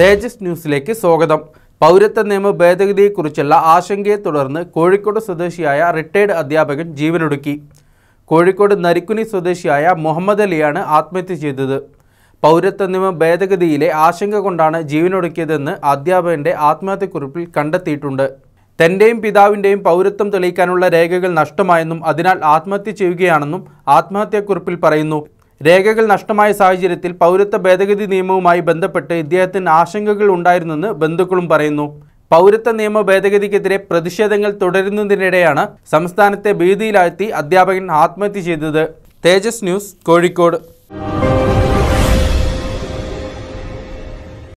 തേജസ് ന്യൂസിലേക്ക് സ്വാഗതം പൗരത്വ നിയമ ഭേദഗതിയെക്കുറിച്ചുള്ള ആശങ്കയെ തുടർന്ന് കോഴിക്കോട് സ്വദേശിയായ റിട്ടയർഡ് അധ്യാപകൻ ജീവനൊടുക്കി കോഴിക്കോട് നരിക്കുനി സ്വദേശിയായ മുഹമ്മദ് അലിയാണ് ആത്മഹത്യ ചെയ്തത് പൗരത്വ നിയമ ഭേദഗതിയിലെ ആശങ്ക കൊണ്ടാണ് ജീവനൊടുക്കിയതെന്ന് അധ്യാപകന്റെ ആത്മഹത്യക്കുറിപ്പിൽ കണ്ടെത്തിയിട്ടുണ്ട് തന്റെയും പിതാവിന്റെയും പൗരത്വം തെളിയിക്കാനുള്ള രേഖകൾ നഷ്ടമായെന്നും അതിനാൽ ആത്മഹത്യ ചെയ്യുകയാണെന്നും ആത്മഹത്യാക്കുറിപ്പിൽ പറയുന്നു രേഖകൾ നഷ്ടമായ സാഹചര്യത്തിൽ പൗരത്വ ഭേദഗതി നിയമവുമായി ബന്ധപ്പെട്ട് ഇദ്ദേഹത്തിന് ആശങ്കകൾ ഉണ്ടായിരുന്നെന്ന് ബന്ധുക്കളും പറയുന്നു പൗരത്വ നിയമ ഭേദഗതിക്കെതിരെ പ്രതിഷേധങ്ങൾ തുടരുന്നതിനിടെയാണ് സംസ്ഥാനത്തെ ഭീതിയിലാഴ്ത്തി അധ്യാപകൻ ആത്മഹത്യ ചെയ്തത് തേജസ് ന്യൂസ് കോഴിക്കോട്